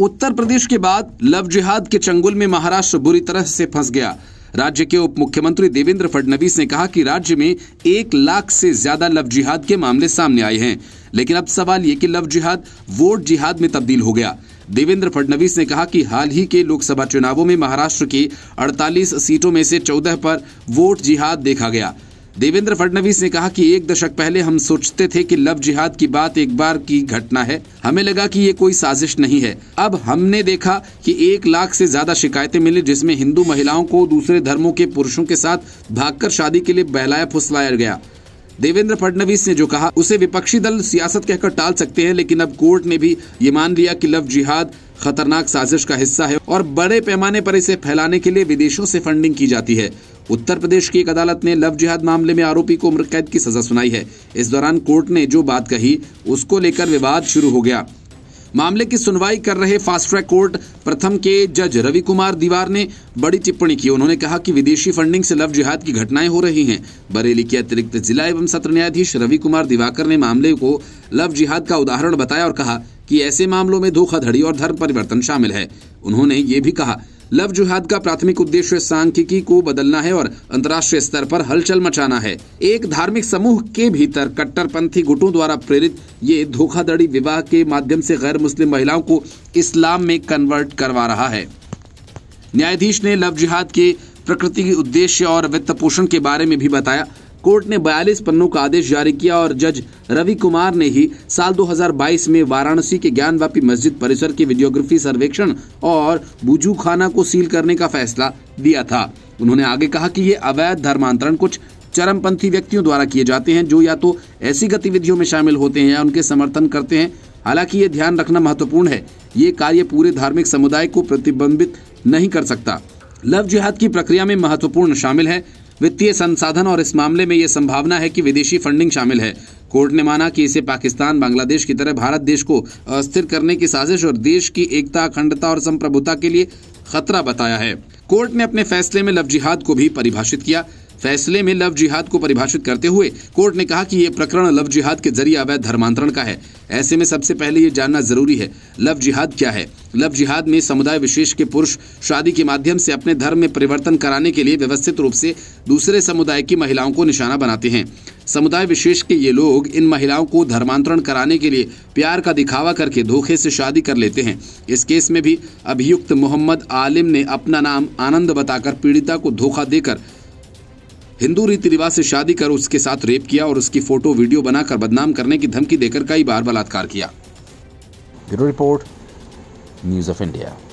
उत्तर प्रदेश के बाद लव जिहाद के चंगुल में महाराष्ट्र बुरी तरह से फंस गया राज्य के उप मुख्यमंत्री देवेंद्र फडणवीस ने कहा कि राज्य में एक लाख से ज्यादा लव जिहाद के मामले सामने आए हैं लेकिन अब सवाल ये कि लव जिहाद वोट जिहाद में तब्दील हो गया देवेंद्र फडणवीस ने कहा कि हाल ही के लोकसभा चुनावों में महाराष्ट्र की 48 सीटों में से 14 पर वोट जिहाद देखा गया देवेंद्र फडणवीस ने कहा कि एक दशक पहले हम सोचते थे कि लव जिहाद की बात एक बार की घटना है हमें लगा कि ये कोई साजिश नहीं है अब हमने देखा कि एक लाख से ज्यादा शिकायतें मिली जिसमें हिंदू महिलाओं को दूसरे धर्मों के पुरुषों के साथ भागकर शादी के लिए बहलाया फुसलाया गया देवेंद्र फडणवीस ने जो कहा उसे विपक्षी दल सियासत कहकर टाल सकते हैं लेकिन अब कोर्ट ने भी ये मान लिया कि लव जिहाद खतरनाक साजिश का हिस्सा है और बड़े पैमाने पर इसे फैलाने के लिए विदेशों से फंडिंग की जाती है उत्तर प्रदेश की एक अदालत ने लव जिहाद मामले में आरोपी को उम्र कैद की सजा सुनाई है इस दौरान कोर्ट ने जो बात कही उसको लेकर विवाद शुरू हो गया मामले की सुनवाई कर रहे फास्ट ट्रैक कोर्ट प्रथम के जज रवि कुमार दीवार ने बड़ी टिप्पणी की उन्होंने कहा कि विदेशी फंडिंग से लव जिहाद की घटनाएं हो रही हैं बरेली के अतिरिक्त जिला एवं सत्र न्यायाधीश रवि कुमार दिवाकर ने मामले को लव जिहाद का उदाहरण बताया और कहा कि ऐसे मामलों में धोखाधड़ी और धर्म परिवर्तन शामिल है उन्होंने ये भी कहा लव जुहाद का प्राथमिक उद्देश्य सांख्यिकी को बदलना है और अंतर्राष्ट्रीय स्तर पर हलचल मचाना है एक धार्मिक समूह के भीतर कट्टरपंथी गुटों द्वारा प्रेरित ये धोखाधड़ी विवाह के माध्यम से गैर मुस्लिम महिलाओं को इस्लाम में कन्वर्ट करवा रहा है न्यायाधीश ने लव जिहाद के प्रकृति उद्देश्य और वित्त पोषण के बारे में भी बताया कोर्ट ने 42 पन्नों का आदेश जारी किया और जज रवि कुमार ने ही साल 2022 में वाराणसी के ज्ञानवापी मस्जिद परिसर के वीडियोग्राफी सर्वेक्षण और बुजू खाना को सील करने का फैसला दिया था उन्होंने आगे कहा कि ये अवैध धर्मांतरण कुछ चरमपंथी व्यक्तियों द्वारा किए जाते हैं जो या तो ऐसी गतिविधियों में शामिल होते हैं या उनके समर्थन करते हैं हालांकि ये ध्यान रखना महत्वपूर्ण है ये कार्य पूरे धार्मिक समुदाय को प्रतिबंधित नहीं कर सकता लव जिहाद की प्रक्रिया में महत्वपूर्ण शामिल है वित्तीय संसाधन और इस मामले में यह संभावना है कि विदेशी फंडिंग शामिल है कोर्ट ने माना कि इसे पाकिस्तान बांग्लादेश की तरह भारत देश को अस्थिर करने की साजिश और देश की एकता अखंडता और संप्रभुता के लिए खतरा बताया है कोर्ट ने अपने फैसले में लव जिहाद को भी परिभाषित किया फैसले में लव जिहाद को परिभाषित करते हुए कोर्ट ने कहा कि यह प्रकरण लव जिहाद के जरिए अवैध धर्मांतरण का है ऐसे में सबसे पहले ये जानना जरूरी है लव जिहाद क्या है लव जिहाद में समुदाय विशेष के पुरुष शादी के माध्यम से अपने धर्म में परिवर्तन कराने के लिए व्यवस्थित रूप से दूसरे समुदाय की महिलाओं को निशाना बनाते हैं समुदाय विशेष के ये लोग इन महिलाओं को धर्मांतरण कराने के लिए प्यार का दिखावा करके धोखे से शादी कर लेते हैं इस केस में भी अभियुक्त मोहम्मद आलिम ने अपना नाम आनंद बताकर पीड़िता को धोखा देकर हिंदू रीति रिवाज से शादी कर उसके साथ रेप किया और उसकी फोटो वीडियो बनाकर बदनाम करने की धमकी देकर कई बार बलात्कार किया bureau report news of India